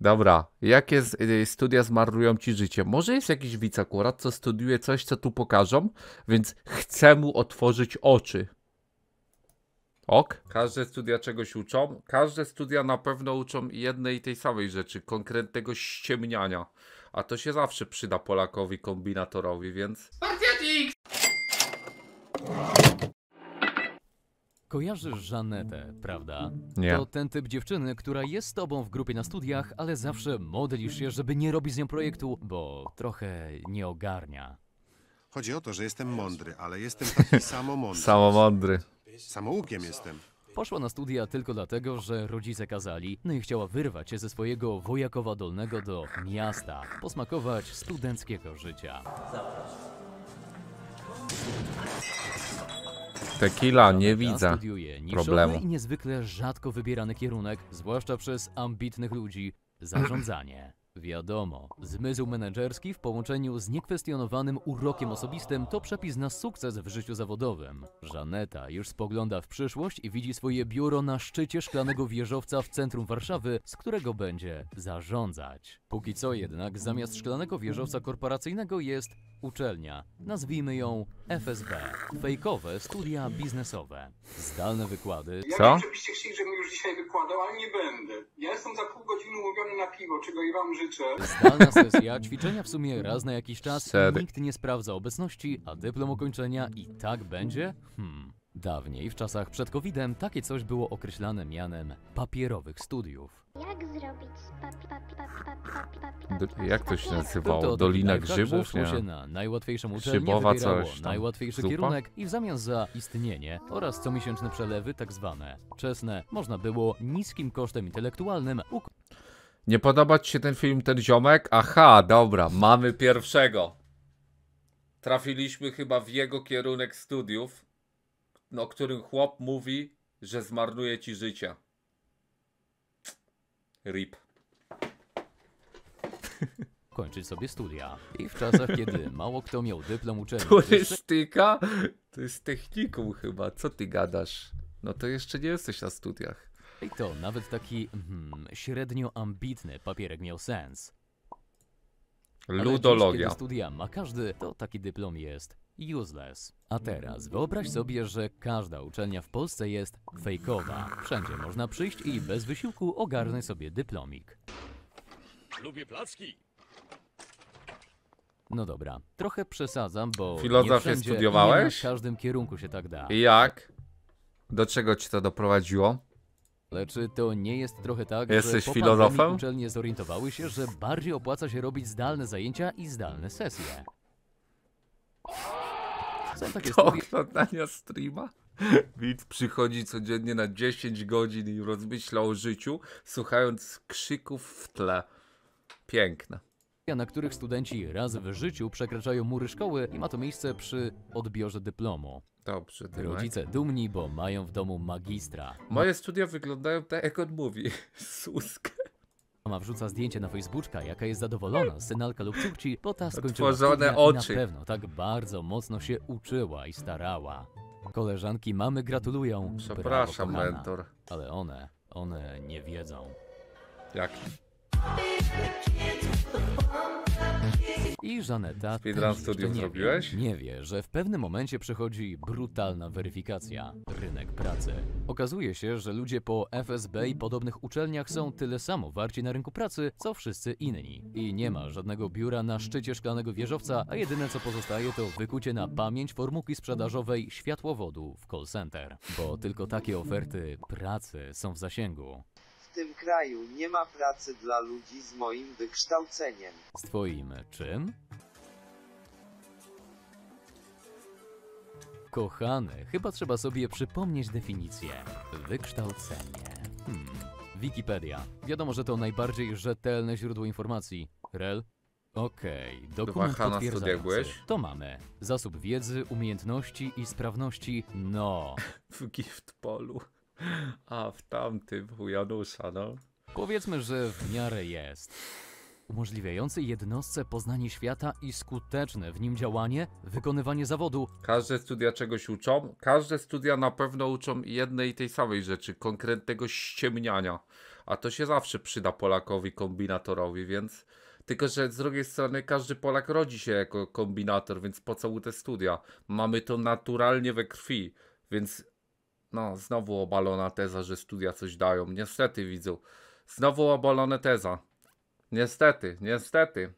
Dobra, jakie y, studia zmarnują ci życie? Może jest jakiś widz akurat, co studiuje coś, co tu pokażą, więc chcę mu otworzyć oczy. Ok? Każde studia czegoś uczą. Każde studia na pewno uczą jednej i tej samej rzeczy, konkretnego ściemniania. A to się zawsze przyda Polakowi, kombinatorowi, więc... Kojarzysz Żanetę, prawda? Nie. To ten typ dziewczyny, która jest z tobą w grupie na studiach, ale zawsze modlisz się, żeby nie robić z nią projektu, bo trochę nie ogarnia. Chodzi o to, że jestem mądry, ale jestem taki Samomądry. samomądry. Samoukiem jestem. Poszła na studia tylko dlatego, że rodzice kazali, no i chciała wyrwać się ze swojego wojakowa dolnego do miasta, posmakować studenckiego życia. Zapraszam. Tequila, nie widzę problemu. i niezwykle rzadko wybierany kierunek, zwłaszcza przez ambitnych ludzi, zarządzanie. Wiadomo, zmysł menedżerski w połączeniu z niekwestionowanym urokiem osobistym to przepis na sukces w życiu zawodowym. Żaneta już spogląda w przyszłość i widzi swoje biuro na szczycie szklanego wieżowca w centrum Warszawy, z którego będzie zarządzać. Póki co jednak zamiast szklanego wieżowca korporacyjnego jest uczelnia, nazwijmy ją FSB, fejkowe studia biznesowe, zdalne wykłady. Co? dzisiaj wykładał, ale nie będę. Ja jestem za pół godziny umówiony na piwo, czego i wam życzę. Zdalna sesja, ćwiczenia w sumie raz na jakiś czas, Sery. nikt nie sprawdza obecności, a dyplom ukończenia i tak będzie? Hmm. Dawniej, w czasach przed COVID-em, takie coś było określane mianem papierowych studiów. Jak zrobić jak to się nazywało? Był to Dolina tak, Grzybów? Nie. się na najłatwiejszą uczelnię, Grzybowa coś tam. najłatwiejszy Zupa? kierunek i w zamian za istnienie oraz comiesięczne przelewy, tak zwane czesne, można było niskim kosztem intelektualnym Nie podoba ci się ten film, ten ziomek? Aha, dobra, mamy pierwszego. Trafiliśmy chyba w jego kierunek studiów o no, którym chłop mówi, że zmarnuje ci życie. RIP. Kończy sobie studia. I w czasach, kiedy mało kto miał dyplom uczelni... Turystyka? To jest technikum chyba. Co ty gadasz? No to jeszcze nie jesteś na studiach. I to nawet taki hmm, średnio ambitny papierek miał sens. Ludologia. Ale dziś, studia ma każdy, to taki dyplom jest useless. A teraz wyobraź sobie, że każda uczelnia w Polsce jest fejkowa. Wszędzie można przyjść i bez wysiłku ogarnąć sobie dyplomik. Lubię placki. No dobra, trochę przesadzam, bo Filozofię studiowałeś? Nie na każdym kierunku się tak da. I jak? Do czego ci to doprowadziło? Ale czy to nie jest trochę tak, Jesteś że po filozofem? uczelnie zorientowały się, że bardziej opłaca się robić zdalne zajęcia i zdalne sesje? Są takie do oglądania streama? Widz przychodzi codziennie na 10 godzin i rozmyśla o życiu, słuchając krzyków w tle. Piękne. Na których studenci raz w życiu przekraczają mury szkoły i ma to miejsce przy odbiorze dyplomu. Dobrze, Dymek. Rodzice dumni, bo mają w domu magistra. Moje studia wyglądają tak, jak on mówi. Suska. Mama wrzuca zdjęcie na Facebooka, jaka jest zadowolona, synalka lub córci, bo ta skończyła Otworzone i oczy. na pewno tak bardzo mocno się uczyła i starała. Koleżanki mamy gratulują. Przepraszam, mentor. Ale one, one nie wiedzą. Jak? I Żaneta Speedrun też nie, zrobiłeś? Wie, nie wie, że w pewnym momencie przychodzi brutalna weryfikacja. Rynek pracy. Okazuje się, że ludzie po FSB i podobnych uczelniach są tyle samo warci na rynku pracy, co wszyscy inni. I nie ma żadnego biura na szczycie szklanego wieżowca, a jedyne co pozostaje to wykucie na pamięć formułki sprzedażowej światłowodu w call center. Bo tylko takie oferty pracy są w zasięgu tym kraju nie ma pracy dla ludzi z moim wykształceniem. Z twoim czym? Kochany, chyba trzeba sobie przypomnieć definicję. Wykształcenie. Hmm. Wikipedia. Wiadomo, że to najbardziej rzetelne źródło informacji. Rel? Okej, okay. dokument Dwa potwierdzający. To mamy. Zasób wiedzy, umiejętności i sprawności. No. w gift polu. A w tamtym u Janusza, no. Powiedzmy, że w miarę jest. Umożliwiający jednostce poznanie świata i skuteczne w nim działanie, wykonywanie zawodu. Każde studia czegoś uczą. Każde studia na pewno uczą jednej i tej samej rzeczy, konkretnego ściemniania. A to się zawsze przyda Polakowi, kombinatorowi, więc... Tylko, że z drugiej strony każdy Polak rodzi się jako kombinator, więc po co mu te studia? Mamy to naturalnie we krwi, więc no, znowu obalona teza, że studia coś dają. Niestety, widzu. Znowu obalona teza. Niestety, niestety.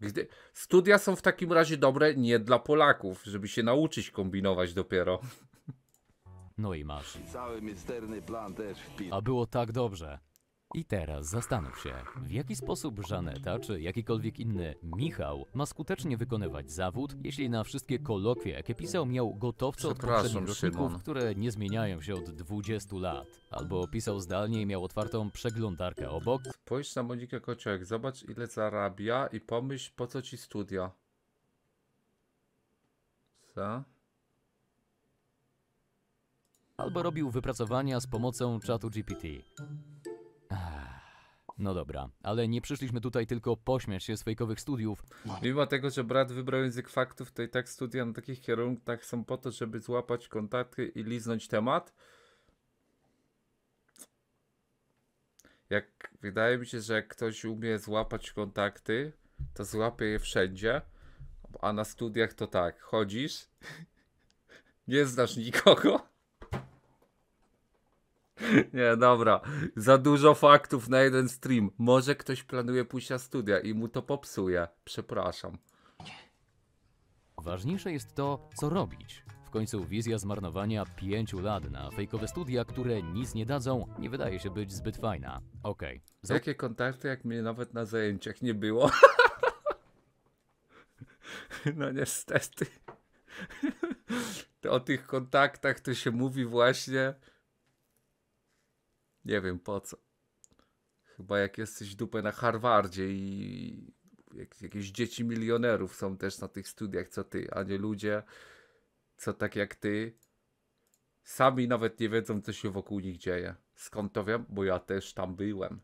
Gdy... Studia są w takim razie dobre nie dla Polaków, żeby się nauczyć kombinować dopiero. No i masz. Cały misterny plan też A było tak dobrze. I teraz zastanów się, w jaki sposób Żaneta czy jakikolwiek inny Michał ma skutecznie wykonywać zawód, jeśli na wszystkie kolokwie, jakie pisał, miał gotowce od poprzednich roczników, które nie zmieniają się od 20 lat. Albo pisał zdalnie i miał otwartą przeglądarkę obok. Spójrz na Monikę Kociołek, zobacz ile zarabia i pomyśl po co ci studia. Co? Albo robił wypracowania z pomocą czatu GPT. No dobra, ale nie przyszliśmy tutaj tylko pośmiać się z fejkowych studiów. Mimo tego, że brat wybrał język faktów, to i tak studia na takich kierunkach są po to, żeby złapać kontakty i liznąć temat. Jak wydaje mi się, że jak ktoś umie złapać kontakty, to złapie je wszędzie, a na studiach to tak, chodzisz, nie znasz nikogo, nie, dobra. Za dużo faktów na jeden stream. Może ktoś planuje pójść na studia i mu to popsuje. Przepraszam. Ważniejsze jest to, co robić. W końcu wizja zmarnowania pięciu lat na fejkowe studia, które nic nie dadzą, nie wydaje się być zbyt fajna. Okej. Okay. Z... Jakie kontakty, jak mnie nawet na zajęciach nie było? no niestety. o tych kontaktach to się mówi właśnie nie wiem po co. Chyba jak jesteś dupę na Harvardzie i jak, jakieś dzieci milionerów są też na tych studiach, co ty, a nie ludzie, co tak jak ty, sami nawet nie wiedzą, co się wokół nich dzieje. Skąd to wiem? Bo ja też tam byłem.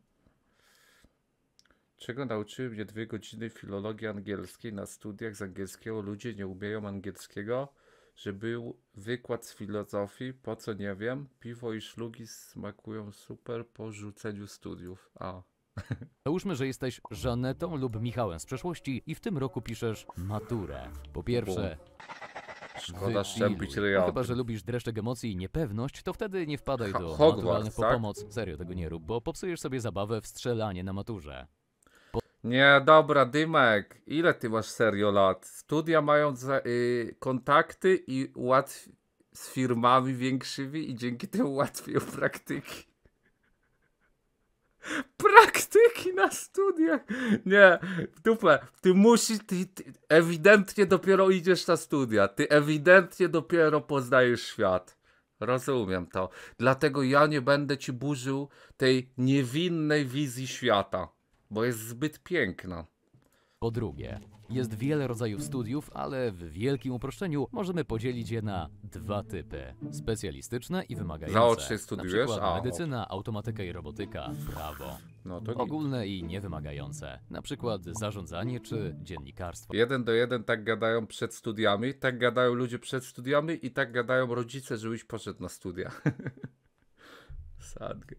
Czego nauczyły mnie dwie godziny filologii angielskiej na studiach z angielskiego? Ludzie nie umieją angielskiego? że był wykład z filozofii, po co nie wiem, piwo i szlugi smakują super po rzuceniu studiów. A. Załóżmy, że jesteś Żanetą lub Michałem z przeszłości i w tym roku piszesz maturę. Po pierwsze, Szkoda szczepić ryja. No chyba, że lubisz dreszczek emocji i niepewność, to wtedy nie wpadaj do Hogwarts, naturalnych tak? po pomoc. Serio, tego nie rób, bo popsujesz sobie zabawę w strzelanie na maturze. Nie, dobra, Dymek, ile ty masz serio lat? Studia mają za, y, kontakty i łatw z firmami większymi i dzięki temu łatwiej praktyki. Praktyki na studiach! Nie, dupę, ty musisz, ty, ty ewidentnie dopiero idziesz na studia, ty ewidentnie dopiero poznajesz świat. Rozumiem to. Dlatego ja nie będę ci burzył tej niewinnej wizji świata bo jest zbyt piękno. Po drugie, jest wiele rodzajów studiów, ale w wielkim uproszczeniu możemy podzielić je na dwa typy. Specjalistyczne i wymagające. Zaocznie studiujesz? Na przykład medycyna, automatyka i robotyka, prawo. No to Ogólne i niewymagające. Na przykład zarządzanie czy dziennikarstwo. Jeden do jeden tak gadają przed studiami, tak gadają ludzie przed studiami i tak gadają rodzice, żebyś poszedł na studia. Sadge.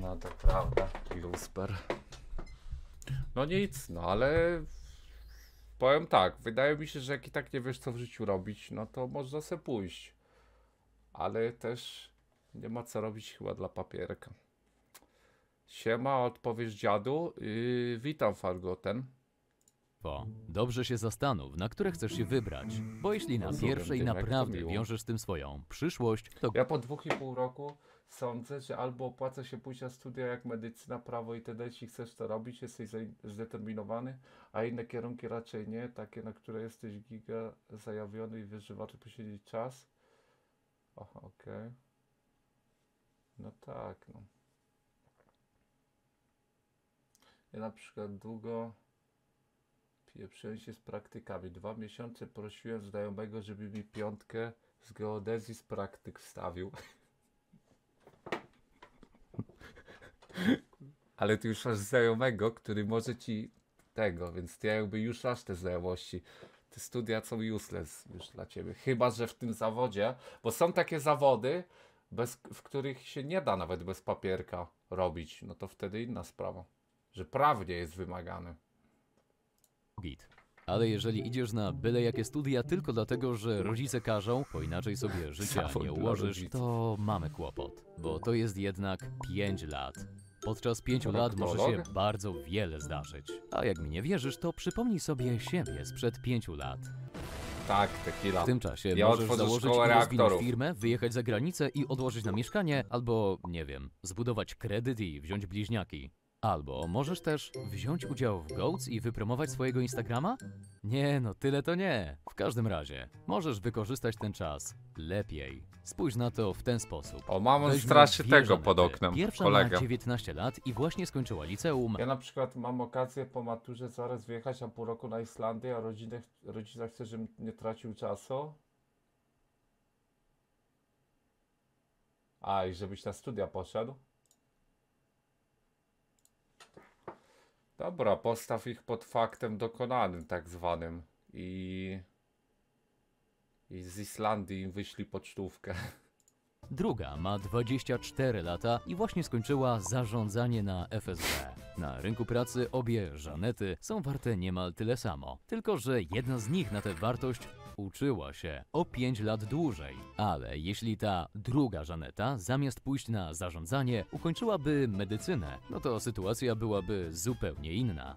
No to prawda, Lusper. No nic, no ale powiem tak, wydaje mi się, że jak i tak nie wiesz co w życiu robić, no to można se pójść. Ale też nie ma co robić chyba dla papierka. Siema, odpowiedź dziadu. Yy, witam Fargoten. Po, dobrze się zastanów, na które chcesz się wybrać, bo jeśli na no, pierwszej naprawdę wiążesz z tym swoją przyszłość, to Ja po dwóch i pół roku sądzę, że albo opłaca się pójść na studia jak medycyna, prawo itd. Jeśli chcesz to robić, jesteś zdeterminowany, a inne kierunki raczej nie, takie, na które jesteś giga zajawiony i wiesz, że warto posiedzieć czas. O, okej. Okay. No tak, no. Ja na przykład długo pieprzyłem się z praktykami. Dwa miesiące prosiłem znajomego, żeby mi piątkę z geodezji z praktyk wstawił. Ale ty już masz znajomego, który może ci tego, więc ty jakby już masz te znajomości. Te studia są useless już dla ciebie. Chyba, że w tym zawodzie, bo są takie zawody, bez, w których się nie da nawet bez papierka robić. No to wtedy inna sprawa, że prawnie jest wymagany. Git. Ale jeżeli idziesz na byle jakie studia tylko dlatego, że rodzice każą, bo inaczej sobie życia nie ułożysz, to mamy kłopot. Bo to jest jednak 5 lat Podczas pięciu lat może się bardzo wiele zdarzyć. A jak mi nie wierzysz, to przypomnij sobie siebie sprzed pięciu lat. Tak, tequila. W tym czasie ja możesz założyć i firmę, wyjechać za granicę i odłożyć na mieszkanie, albo, nie wiem, zbudować kredyt i wziąć bliźniaki. Albo możesz też wziąć udział w Goats i wypromować swojego Instagrama? Nie, no tyle to nie. W każdym razie, możesz wykorzystać ten czas lepiej. Spójrz na to w ten sposób. O, mamon Weźmy straszy tego pod oknem, Pierwsza kolega. ma 19 lat i właśnie skończyła liceum. Ja na przykład mam okazję po maturze zaraz wyjechać na pół roku na Islandię, a rodzinę, rodzina chce, żebym nie tracił czasu. A, i żebyś na studia poszedł? Dobra, postaw ich pod faktem dokonanym, tak zwanym. I... I z Islandii im wyślij pocztówkę. Druga ma 24 lata i właśnie skończyła zarządzanie na FSB. Na rynku pracy obie Żanety są warte niemal tyle samo, tylko że jedna z nich na tę wartość uczyła się o 5 lat dłużej. Ale jeśli ta druga Żaneta zamiast pójść na zarządzanie ukończyłaby medycynę, no to sytuacja byłaby zupełnie inna.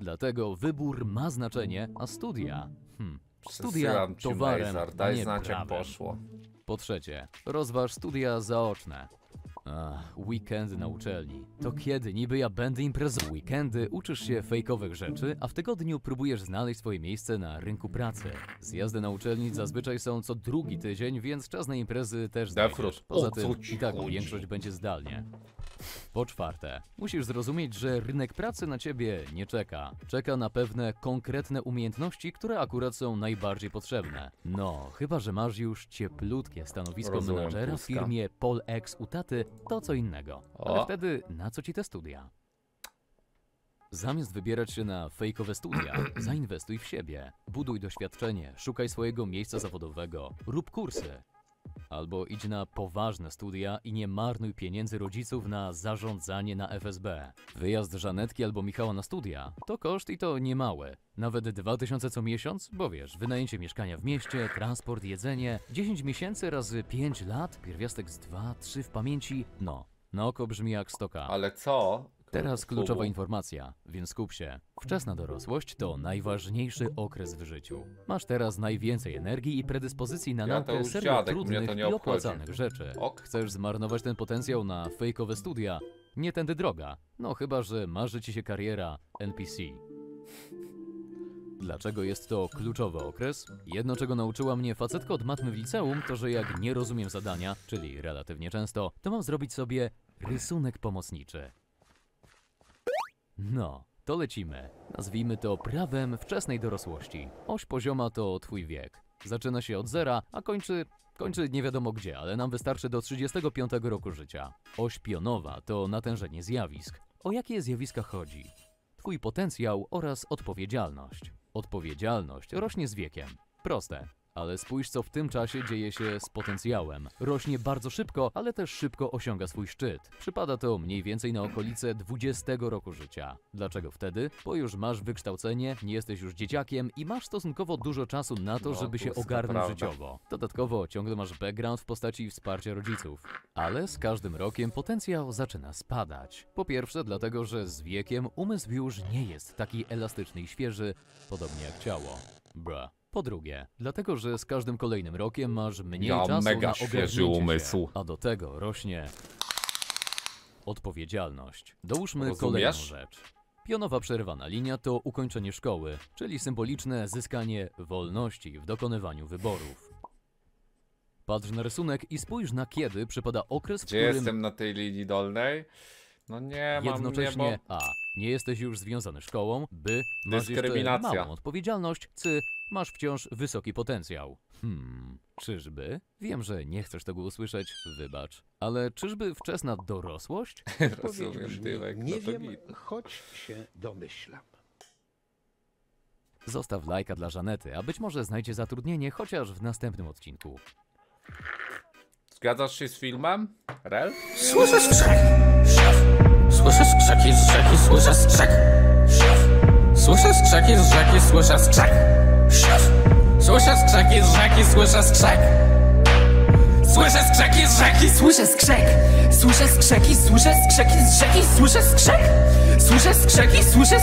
Dlatego wybór ma znaczenie, a studia... Hmm, studia towarem, nie poszło. Po trzecie, rozważ studia zaoczne. Ach, weekendy na uczelni. To kiedy niby ja będę imprezował? Weekendy uczysz się fejkowych rzeczy, a w tygodniu próbujesz znaleźć swoje miejsce na rynku pracy. Zjazdy na uczelni zazwyczaj są co drugi tydzień, więc czas na imprezy też znajdziesz. Poza tym i tak większość będzie zdalnie. Po czwarte, musisz zrozumieć, że rynek pracy na ciebie nie czeka. Czeka na pewne konkretne umiejętności, które akurat są najbardziej potrzebne. No, chyba że masz już cieplutkie stanowisko Rozumiem, menadżera w firmie Polex u taty, to co innego. Ale o. wtedy na co ci te studia? Zamiast wybierać się na fejkowe studia, zainwestuj w siebie. Buduj doświadczenie, szukaj swojego miejsca zawodowego, rób kursy, Albo idź na poważne studia i nie marnuj pieniędzy rodziców na zarządzanie na FSB. Wyjazd Żanetki albo Michała na studia to koszt i to niemały. Nawet 2000 co miesiąc, bo wiesz, wynajęcie mieszkania w mieście, transport, jedzenie, 10 miesięcy razy 5 lat, pierwiastek z 2, 3 w pamięci, no. Na no, oko brzmi jak stoka. Ale co, Teraz kluczowa informacja, więc skup się. Wczesna dorosłość to najważniejszy okres w życiu. Masz teraz najwięcej energii i predyspozycji na ja naukę serio trudnych i opłacalnych rzeczy. Ok. Chcesz zmarnować ten potencjał na fejkowe studia? Nie tędy droga. No chyba, że marzy ci się kariera NPC. Dlaczego jest to kluczowy okres? Jedno, czego nauczyła mnie facetka od matmy w liceum, to że jak nie rozumiem zadania, czyli relatywnie często, to mam zrobić sobie rysunek pomocniczy. No, to lecimy. Nazwijmy to prawem wczesnej dorosłości. Oś pozioma to twój wiek. Zaczyna się od zera, a kończy... kończy nie wiadomo gdzie, ale nam wystarczy do 35 roku życia. Oś pionowa to natężenie zjawisk. O jakie zjawiska chodzi? Twój potencjał oraz odpowiedzialność. Odpowiedzialność rośnie z wiekiem. Proste. Ale spójrz, co w tym czasie dzieje się z potencjałem. Rośnie bardzo szybko, ale też szybko osiąga swój szczyt. Przypada to mniej więcej na okolice 20 roku życia. Dlaczego wtedy? Bo już masz wykształcenie, nie jesteś już dzieciakiem i masz stosunkowo dużo czasu na to, no, żeby się ogarnąć życiowo. Dodatkowo ciągle masz background w postaci wsparcia rodziców. Ale z każdym rokiem potencjał zaczyna spadać. Po pierwsze dlatego, że z wiekiem umysł już nie jest taki elastyczny i świeży, podobnie jak ciało. Bruh. Po drugie, dlatego że z każdym kolejnym rokiem masz mniej Ja czasu mega na świeży ogarnięcie się, a do tego rośnie odpowiedzialność. Dołóżmy kolejną rzecz. Pionowa przerwana linia to ukończenie szkoły, czyli symboliczne zyskanie wolności w dokonywaniu wyborów. Patrz na rysunek i spójrz na kiedy przypada okres, w którym. którym jestem na tej linii dolnej? No nie mam jednocześnie niebo. a. Nie jesteś już związany szkołą, By Masz jeszcze Dyskryminacja. małą odpowiedzialność, c. Masz wciąż wysoki potencjał. Hmm, czyżby? Wiem, że nie chcesz tego usłyszeć, wybacz. Ale czyżby wczesna dorosłość? Rozumiem, Dylek. No nie, nie no wiem, choć się domyślam. Zostaw lajka dla Żanety, a być może znajdzie zatrudnienie chociaż w następnym odcinku. Zgadzasz się z filmem? Rel? Słyszę skrzek! Słyszę skrzeki z rzeki, słyszę skrzek! Słyszę skrzeki z rzeki, słyszę skrzek! Słyszę skrzeki z rzeki, słyszę skrzek Słyszę skrzeki z rzeki, słyszę skrzek Słyszę skrzeki, słyszę skrzeki z rzeki, słyszę skrzek Słyszę skrzeki, słyszę